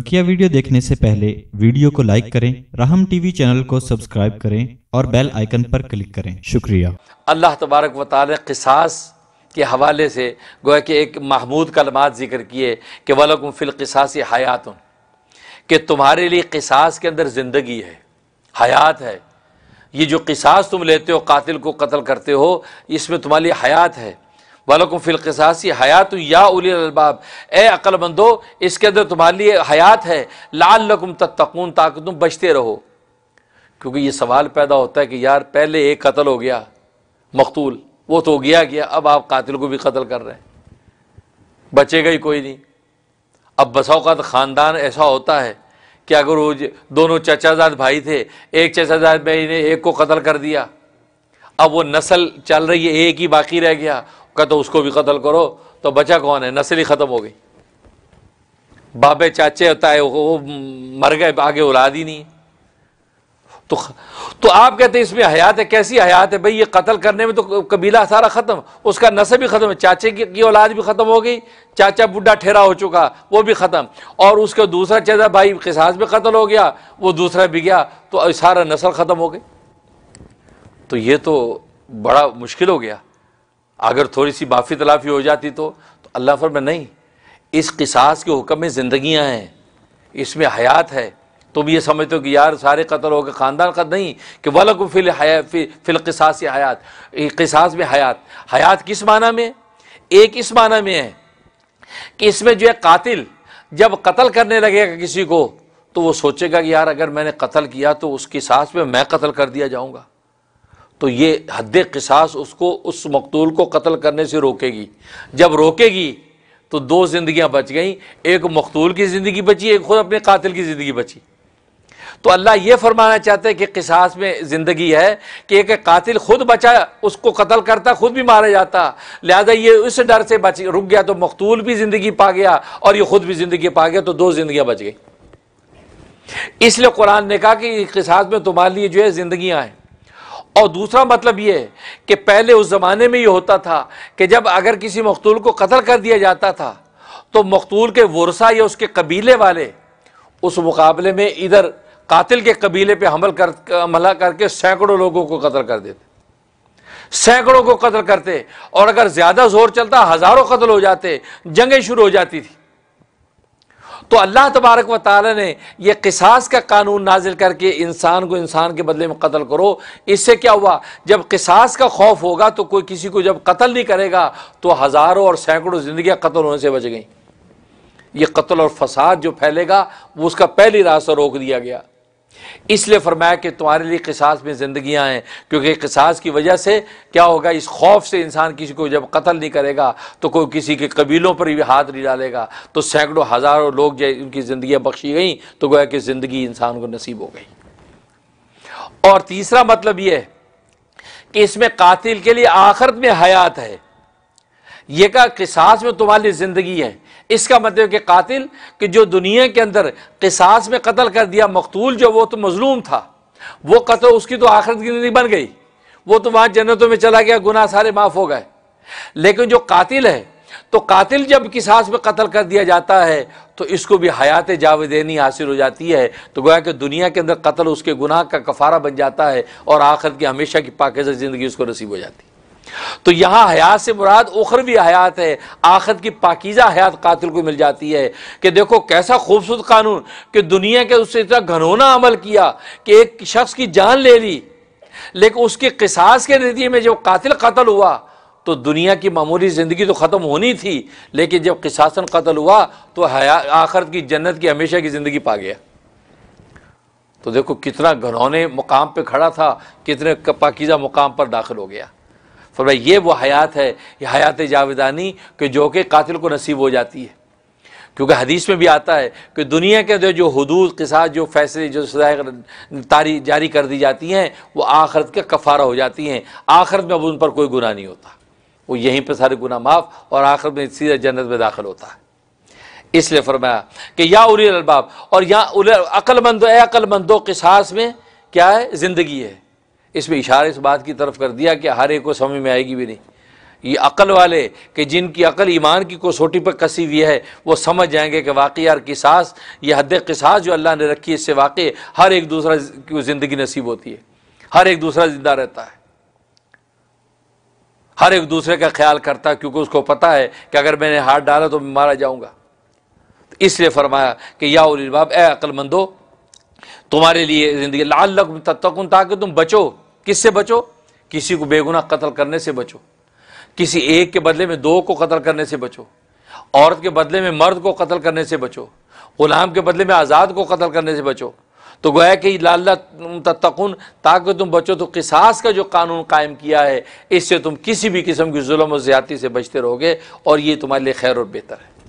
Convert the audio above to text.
बकिया वीडियो देखने से पहले वीडियो को लाइक करें राहम टीवी चैनल को सब्सक्राइब करें और बेल आइकन पर क्लिक करें शुक्रिया अल्लाह तबारक वाल किसास के हवाले से गोया कि एक महमूद कलमात जिक्र किए कि वलकुम फिल किसास हयात कि तुम्हारे लिए किसास के अंदर ज़िंदगी है हयात है ये जो किसास तुम लेते हो कातिल को कत्ल करते हो इसमें तुम्हारे लिए हयात है वालकुम फ़िलकसासी हयात या उलबाब ए अक्लमंदो इसके अंदर तुम्हारे लिए हयात है लाल लकुम तकून ताकि तुम बचते रहो क्योंकि ये सवाल पैदा होता है कि यार पहले एक कत्ल हो गया मकतूल वो तो हो गया गया अब आप कातिल को भी कत्ल कर रहे हैं बचेगा ही कोई नहीं अब बसाओकात तो ख़ानदान ऐसा होता है कि अगर वो दोनों चचाजाद भाई थे एक चचाजाद भाई ने एक को कत्ल कर दिया अब वो नस्ल चल रही है एक ही बाकी रह गया कहते तो उसको भी कत्ल करो तो बचा कौन है नस्ल ही ख़त्म हो गई बाबे चाचे होता है वो मर गए आगे औलाद ही नहीं तो तो आप कहते हैं इसमें हयात है कैसी हयात है भाई ये कत्ल करने में तो कबीला सारा ख़त्म उसका नसल भी ख़त्म है चाचे की, औलाद भी ख़त्म हो गई चाचा बुढ़ा ठहरा हो चुका वो भी ख़त्म और उसका दूसरा चाचा भाई किसास में कत्ल हो गया वो दूसरा भी गया तो सारा नस्ल ख़त्म हो गई तो ये तो बड़ा मुश्किल हो गया अगर थोड़ी सी बाफी तलाफी हो जाती तो, तो अल्लाह फरमा नहीं इस किसास के हुक्म में ज़िंदगियाँ हैं इसमें हयात है तुम ये समझते हो कि यार सारे कतल हो गए ख़ानदान कत नहीं कि वलक फिल हया फिल किसास हयात किसास में हयात हयात किस माना में एक इस माना में है कि इसमें जो है कातिल जब कतल करने लगेगा किसी को तो वो सोचेगा कि यार अगर मैंने कतल किया तो उसकी सास में मैं कतल कर दिया जाऊँगा तो ये हद कसास उसको उस मकतूल को कत्ल करने से रोकेगी जब रोकेगी तो दो ज़िंदियाँ बच गई एक मकतूल की ज़िंदगी बची एक खुद अपने कातिल की ज़िंदगी बची तो अल्लाह ये फरमाना चाहते हैं कि किसास में ज़िंदगी है कि एक कातिल खुद बचा उसको कत्ल करता खुद भी मारा जाता लिहाजा ये उस डर से बच रुक गया तो मकतूल भी ज़िंदगी पा गया और ये खुद भी ज़िंदगी पा गया तो दो ज़िंदियाँ बच गई इसलिए कुरान ने कहा कि किसास में तुम्हारे लिए जो है जिंदगी हैं और दूसरा मतलब ये है कि पहले उस ज़माने में ये होता था कि जब अगर किसी मकतूल को कत्ल कर दिया जाता था तो मकतूल के वर्षा या उसके कबीले वाले उस मुकाबले में इधर कातिल के कबीले पे हमल कर हमला करके सैकड़ों लोगों को कत्ल कर देते सैकड़ों को कत्ल करते और अगर ज़्यादा जोर चलता हज़ारों कत्ल हो जाते जंगें शुरू हो जाती थी तो अल्लाह तबारक व ताली ने यह किसास का कानून नाजिल करके इंसान को इंसान के बदले में कत्ल करो इससे क्या हुआ जब किसास का खौफ होगा तो कोई किसी को जब कत्ल नहीं करेगा तो हज़ारों और सैकड़ों जिंदगी कत्ल होने से बच गई ये कत्ल और फसाद जो फैलेगा वो उसका पहली रास्ता रोक दिया गया इसलिए फरमाया कि तुम्हारे लिए किसास में जिंदगियां हैं क्योंकि किसास की वजह से क्या होगा इस खौफ से इंसान किसी को जब कत्ल नहीं करेगा तो कोई किसी के कबीलों पर भी हाथ नहीं डालेगा तो सैकड़ों हज़ारों लोग जब उनकी जिंदगी बख्शी गई तो गोया कि ज़िंदगी इंसान को नसीब हो गई और तीसरा मतलब यह कि इसमें कातिल के लिए आखिरत में हयात है यह का किसास में तुम्हारे लिए ज़िंदगी है इसका मतलब कि कातिल कि जो दुनिया के अंदर किसास में कत्ल कर दिया मकतूल जो वो तो मजलूम था वो कत्ल उसकी तो आखिरत की जिंदगी बन गई वो तो वहाँ जन्नतों में चला गया गुना सारे माफ़ हो गए लेकिन जो कातिल है तो कातिल जब किसास में कत्ल कर दिया जाता है तो इसको भी हयात जावेदेनी हासिल हो जाती है तो गोया कि दुनिया के अंदर कत्ल उसके गुनाह का कफारा बन जाता है और आखिरत की हमेशा की पाकिजा ज़िंदगी उसको नसीब हो जाती है तो यहां हयात से मुराद भी हयात है आखिर की पाकिजा हयात कातिल को मिल जाती है कि देखो कैसा खूबसूरत कानून कि दुनिया के उससे इतना घनौना अमल किया कि एक शख्स की जान ले ली लेकिन उसके किसास के नतीजे में जब कातिल कत्ल हुआ तो दुनिया की मामूली ज़िंदगी तो ख़त्म होनी थी लेकिन जब किसासन कतल हुआ तो हया आखिरत की जन्नत की हमेशा की ज़िंदगी पा गया तो देखो कितना घनौने मुकाम पर खड़ा था कितने पाकिज़ा मुकाम पर दाखिल हो गया फरमाया ये वो हयात है ये हयात जाविदानी कि जो कि कातिल को नसीब हो जाती है क्योंकि हदीस में भी आता है कि दुनिया के अंदर जो हदूद के साथ जो फैसले जो सजाएँ तारी जारी कर दी जाती हैं वो आखरत का कफारा हो जाती हैं आखरत में अब उन पर कोई गुना नहीं होता वो यहीं पर सारे गुना माफ़ और आखिर में सीधा जन्नत में दाखिल होता है इसलिए फरमाया कि या उल अलबाब और या अकलमंद अकलमंदो किसास में क्या है ज़िंदगी है इसमें इशारा इस बात की तरफ कर दिया कि हर एक को समझ में आएगी भी नहीं ये अकल वाले कि जिनकी अकल ईमान की कसोटी पर कसी हुई है वो समझ जाएंगे कि वाकई यार किसास ये हद किसास जो अल्लाह ने रखी है इससे वाकई हर एक दूसरा की ज़िंदगी नसीब होती है हर एक दूसरा ज़िंदा रहता है हर एक दूसरे का ख्याल करता है क्योंकि उसको पता है कि अगर मैंने हाथ डाला तो मैं मारा जाऊँगा तो इसलिए फरमाया कि या बाब ए अक्लमंदो तुम्हारे लिए ज़िंदगी लाल तक ताकि तुम बचो किससे बचो किसी को बेगुनाह कत्ल करने से बचो किसी एक के बदले में दो को कत्ल करने से बचो औरत के बदले में मर्द को कत्ल करने से बचो गुलाम के बदले में आज़ाद को कत्ल करने से बचो तो गोया कि लाला तत्कुन ताकि तुम बचो तो किसास का जो कानून कायम किया है इससे तुम किसी भी किस्म की जुल्म और ज़्यादती से बचते रहोगे और ये तुम्हारे लिए खैर और बेहतर है